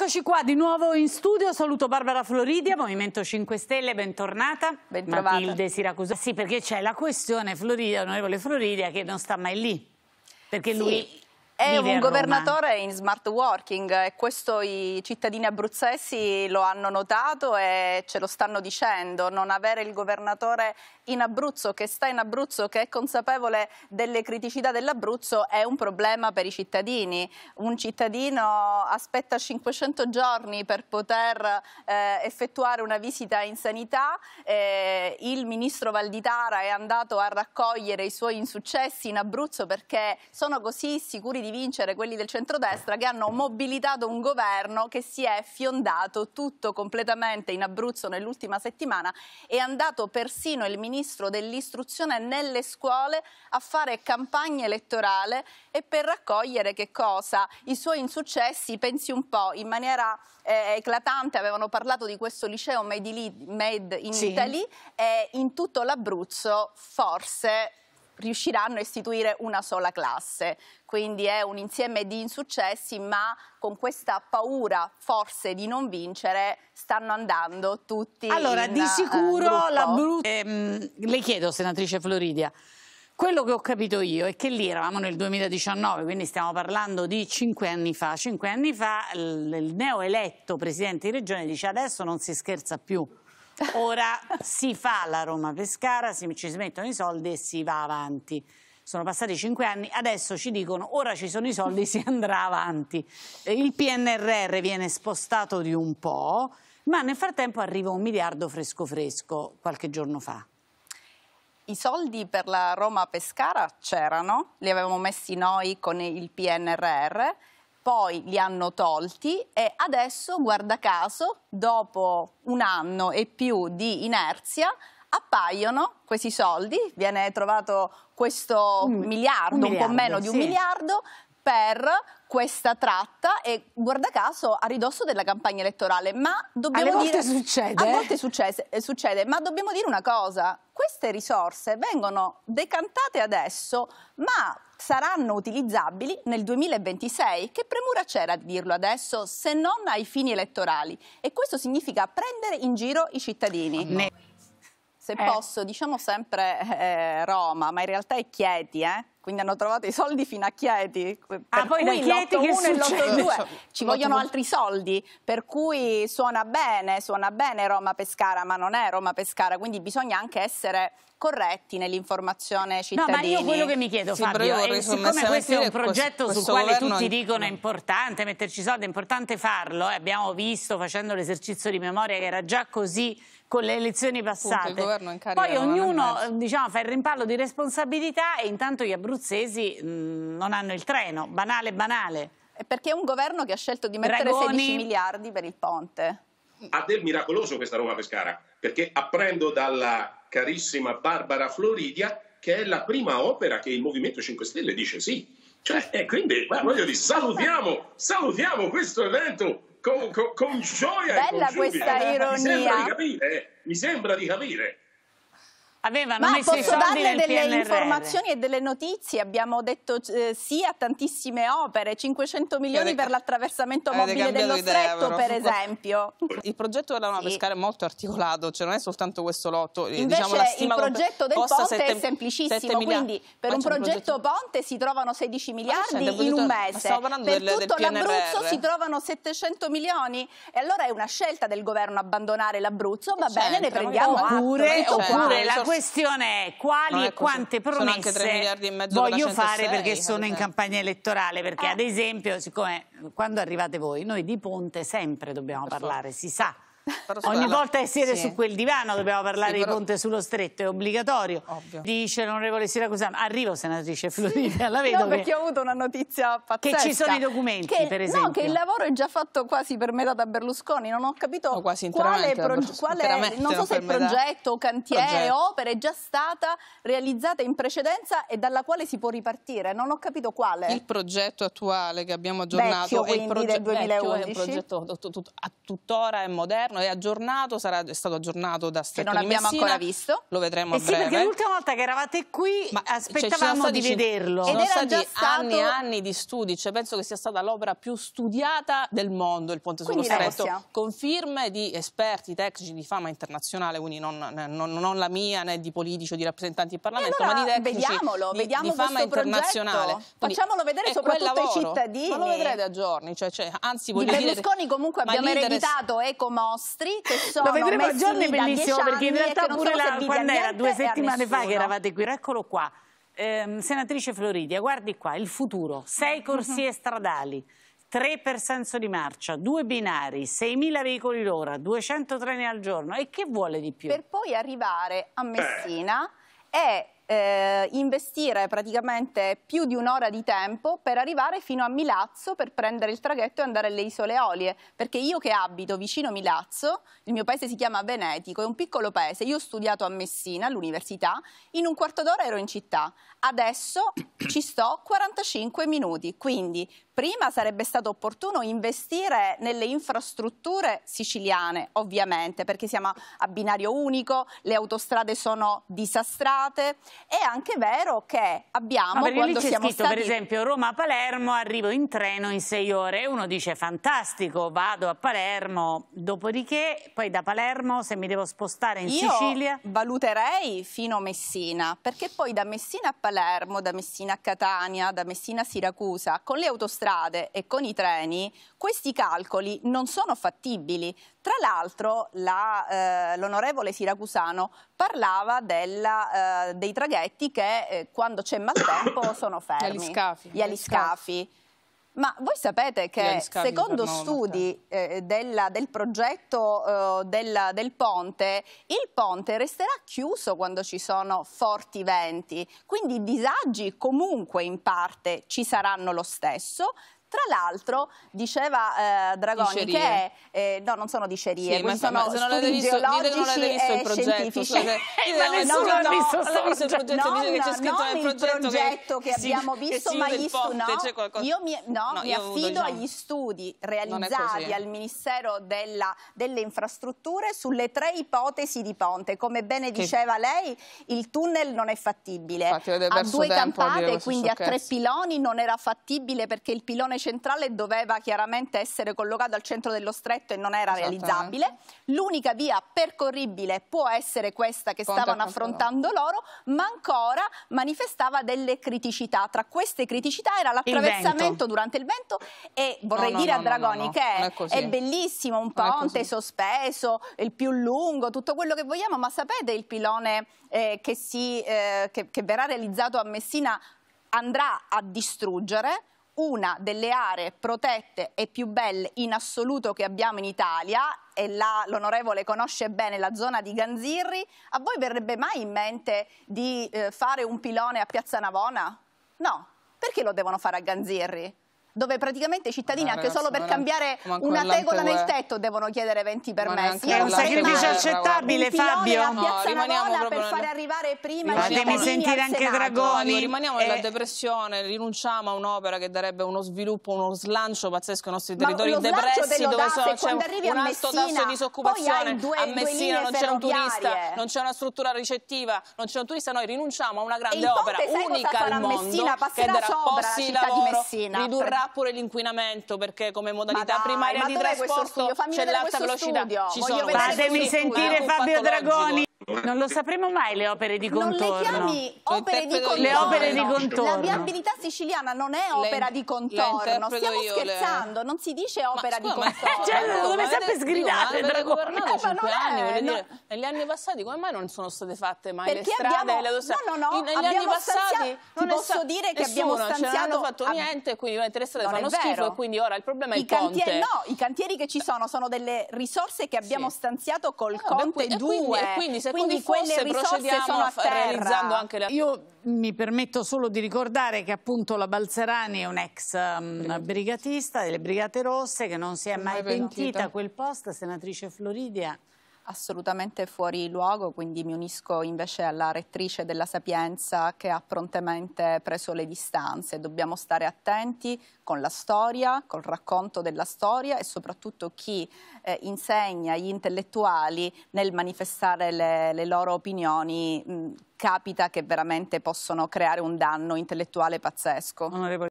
Eccoci qua di nuovo in studio, saluto Barbara Floridia, Movimento 5 Stelle, bentornata. Bentrovata. Matilde Siracusa. Sì, perché c'è la questione Floridia, onorevole Floridia, che non sta mai lì. Perché sì. lui è un governatore in smart working e questo i cittadini abruzzesi lo hanno notato e ce lo stanno dicendo. Non avere il governatore in Abruzzo, che sta in Abruzzo, che è consapevole delle criticità dell'Abruzzo, è un problema per i cittadini. Un cittadino aspetta 500 giorni per poter eh, effettuare una visita in sanità. Eh, il ministro Valditara è andato a raccogliere i suoi insuccessi in Abruzzo perché sono così sicuri di di vincere quelli del centrodestra che hanno mobilitato un governo che si è fiondato tutto completamente in Abruzzo nell'ultima settimana e è andato persino il ministro dell'istruzione nelle scuole a fare campagna elettorale e per raccogliere che cosa? I suoi insuccessi, pensi un po', in maniera eh, eclatante avevano parlato di questo liceo made in, made sì. Italy e in tutto l'Abruzzo forse riusciranno a istituire una sola classe. Quindi è un insieme di insuccessi, ma con questa paura forse di non vincere stanno andando tutti. Allora, in, di eh, sicuro uh, la brutta... Ehm, le chiedo, senatrice Floridia, quello che ho capito io è che lì eravamo nel 2019, quindi stiamo parlando di cinque anni fa. Cinque anni fa il neoeletto presidente di regione dice adesso non si scherza più. Ora si fa la Roma-Pescara, ci si mettono i soldi e si va avanti. Sono passati cinque anni, adesso ci dicono ora ci sono i soldi, si andrà avanti. Eh, il PNRR viene spostato di un po', ma nel frattempo arriva un miliardo fresco fresco qualche giorno fa. I soldi per la Roma-Pescara c'erano, li avevamo messi noi con il PNRR, poi li hanno tolti e adesso, guarda caso, dopo un anno e più di inerzia, appaiono questi soldi, viene trovato questo un, miliardo, un, miliardo, po' meno di un miliardo, per questa tratta e guarda caso a ridosso della campagna elettorale, ma dobbiamo volte dire... Succede. A eh. volte succede, eh, succede, ma dobbiamo dire una cosa, queste risorse vengono decantate adesso, ma saranno utilizzabili nel 2026. Che premura c'era di dirlo adesso se non ai fini elettorali? E questo significa prendere in giro i cittadini. Ah, ne se eh. posso, diciamo sempre eh, Roma, ma in realtà è Chieti, eh? quindi hanno trovato i soldi fino a Chieti. Ah, poi da Chieti che succede? Ci vogliono altri soldi, per cui suona bene, suona bene Roma-Pescara, ma non è Roma-Pescara, quindi bisogna anche essere corretti nell'informazione cittadina. No, ma io quello che mi chiedo, sì, Fabio, è, siccome questo è un progetto questo, sul quale tutti dicono no. è importante metterci soldi, è importante farlo, eh, abbiamo visto facendo l'esercizio di memoria che era già così con le elezioni passate. Appunto, Poi ognuno diciamo, fa il rimpallo di responsabilità e intanto gli abruzzesi abruzzesi mh, mm, non hanno il treno, banale banale. Perché è un governo che ha scelto di mettere Dragoni... 16 miliardi per il ponte. Ha del miracoloso questa Roma Pescara, perché apprendo dalla carissima Barbara Floridia che è la prima opera che il Movimento 5 Stelle dice sì. Cioè, e eh, quindi, voglio dire, salutiamo, salutiamo questo evento con, con, con gioia Bella e con questa giubile. ironia. Eh, mi sembra di capire, mi sembra di capire avevano Ma messo posso darle delle PNRR. informazioni e delle notizie, abbiamo detto eh, sì a tantissime opere, 500 milioni per l'attraversamento mobile dello idea, stretto per esempio. Il progetto della Nuova sì. Pescara è molto articolato, cioè non è soltanto questo lotto. Eh, Invece diciamo, la stima il progetto del ponte 7, è semplicissimo, quindi per un progetto, un progetto, ponte si trovano 16 miliardi in budgetto, un mese, per del, tutto l'Abruzzo si eh. trovano 700 milioni e allora è una scelta del governo abbandonare l'Abruzzo, va bene, ne prendiamo atto. oppure certo, la questione questione è quali e quante promesse voglio fare perché sono in esatto. campagna elettorale, perché eh. ad esempio, siccome quando arrivate voi, noi di Ponte sempre dobbiamo per parlare, forse. si sa Ogni volta che siete sì. su quel divano dobbiamo parlare sì, però... di Ponte sullo Stretto, è obbligatorio. Ovvio. Dice l'onorevole Siracusano, arrivo senatrice Florida, sì. la vedo. No, perché ho avuto una notizia pazzesca. Che ci sono i documenti, che, per esempio. No, che il lavoro è già fatto quasi per metà da Berlusconi, non ho capito no, quale, cioè, quale non so se il progetto, cantiere, progetto. opera è già stata realizzata in precedenza e dalla quale si può ripartire, non ho capito quale. Il progetto attuale che abbiamo aggiornato Vecchio, è il progetto del 2011. Vecchio, è un progetto tuttora è moderno piano è aggiornato, sarà, è stato aggiornato da Stretto non abbiamo Messina, ancora visto. Lo vedremo eh sì, breve. perché l'ultima volta che eravate qui Ma, cioè, aspettavamo cioè, di vederlo. Ed era stati stato... anni e anni di studi, cioè, penso che sia stata l'opera più studiata del mondo, il Ponte sullo Stretto, con firme di esperti tecnici di fama internazionale, quindi non, non, non la mia né di politici o di rappresentanti in Parlamento, allora, eh, ma di tecnici vediamolo, di, vediamo di fama internazionale. Quindi, Facciamolo vedere soprattutto ai cittadini. Ma lo vedrete a giorni, cioè, cioè, anzi voglio di dire... Berlusconi comunque abbiamo ereditato Ecomos nostri che sono Lo vedremo a giorni bellissimo perché in realtà pure la, quando era due settimane fa che eravate qui, eccolo qua. Eh, senatrice Floridia, guardi qua, il futuro, sei mhm. corsie uh -huh. stradali, tre per senso di marcia, due binari, 6.000 veicoli l'ora, 200 treni al giorno e che vuole di più? Per poi arrivare a eh. Messina è eh, investire praticamente più di un'ora di tempo per arrivare fino a Milazzo per prendere il traghetto e andare alle isole Eolie, perché io che abito vicino Milazzo, il mio paese si chiama Venetico, è un piccolo paese, io ho studiato a Messina all'università, in un quarto d'ora ero in città, adesso ci sto 45 minuti, quindi prima sarebbe stato opportuno investire nelle infrastrutture siciliane, ovviamente, perché siamo a binario unico, le autostrade sono disastrate, è anche vero che abbiamo Ma quando siamo scritto, stati... per esempio, Roma-Palermo, arrivo in treno in sei ore e uno dice fantastico, vado a Palermo, dopodiché poi da Palermo se mi devo spostare in Io Sicilia... valuterei fino a Messina, perché poi da Messina a Palermo, da Messina a Catania, da Messina a Siracusa, con le autostrade e con i treni, questi calcoli non sono fattibili. Tra l'altro l'onorevole la, eh, Siracusano parlava della, eh, dei traghetti spaghetti che eh, quando c'è maltempo sono fermi. Gli aliscafi. Gli aliscafi. Ma voi sapete che secondo studi eh, della, del progetto eh, della, del ponte, il ponte resterà chiuso quando ci sono forti venti, quindi i disagi comunque in parte ci saranno lo stesso, tra l'altro, diceva eh, Dragoni dicerie. che è, eh, no, non sono dicerie, sì, ma sono, ma se non studi visto, geologici non e visto il progetto, cioè, eh, ma nessuno no, ha visto, no, visto il progetto, non, dice che c'è scritto nel progetto, progetto che, che abbiamo si, visto, che ma gli studi, no, cioè io mi, no, no, mi io affido diciamo, agli studi realizzati al Ministero della, delle Infrastrutture sulle tre ipotesi di ponte, come bene che... diceva lei, il tunnel non è fattibile, Infatti, a due campate, quindi a tre piloni non era fattibile perché il pilone centrale doveva chiaramente essere collocata al centro dello stretto e non era realizzabile. L'unica via percorribile può essere questa che stavano affrontando loro, ma ancora manifestava delle criticità. Tra queste criticità era l'attraversamento durante il vento e vorrei no, dire no, no, a Dragoni che è, è, bellissimo, un ponte sospeso, il più lungo, tutto quello che vogliamo, ma sapete il pilone eh, che, si, eh, che, che verrà realizzato a Messina andrà a distruggere una delle aree protette e più belle in assoluto che abbiamo in Italia e là l'onorevole conosce bene la zona di Ganzirri, a voi verrebbe mai in mente di eh, fare un pilone a Piazza Navona? No, perché lo devono fare a Ganzirri? dove praticamente i cittadini anche solo per cambiare una tegola nel tetto devono chiedere 20 permessi. È un sacrificio accettabile, Fabio. No, rimaniamo proprio fare arrivare prima Fatemi sentire anche Dragoni. Rimaniamo nella eh. depressione, rinunciamo a un'opera che darebbe uno sviluppo, uno slancio pazzesco ai nostri territori depressi dove c'è un alto tasso di disoccupazione. A Messina non c'è un turista, non c'è una struttura ricettiva, non c'è un turista, noi rinunciamo a una grande opera unica al mondo che darà posti di lavoro, ridurrà pure l'inquinamento perché come modalità dai, primaria di trasporto c'è l'alta velocità. Ci sono Fatemi sentire Fabio Dragoni. Non lo sapremo mai le opere di contorno. Non le chiami opere di contorno. Le opere di contorno. La viabilità siciliana non è opera di contorno. Stiamo scherzando, le... non si dice opera ma, di contorno. Cioè, ma, cioè, come sempre sgridate, Dragone. Eh, no. negli anni passati come mai non sono state fatte mai Perché le strade abbiamo... No, no, no, negli anni passati non posso dire che abbiamo cioè, stanziato... Non fatto niente, quindi le strade fanno schifo e quindi ora il problema è il ponte. No, i cantieri che ci sono sono delle risorse che abbiamo stanziato col eh, Conte 2. Quindi se quindi quelle risorse sono a terra. La... Io mi permetto solo di ricordare che appunto la Balzerani è un'ex um, brigatista delle Brigate Rosse che non si è non mai pentita. a Quel posto, senatrice Floridia, assolutamente fuori luogo, quindi mi unisco invece alla rettrice della Sapienza che ha prontamente preso le distanze. Dobbiamo stare attenti con la storia, col racconto della storia e soprattutto chi eh, insegna agli intellettuali nel manifestare le, le loro opinioni mh, capita che veramente possono creare un danno intellettuale pazzesco. Onorevole.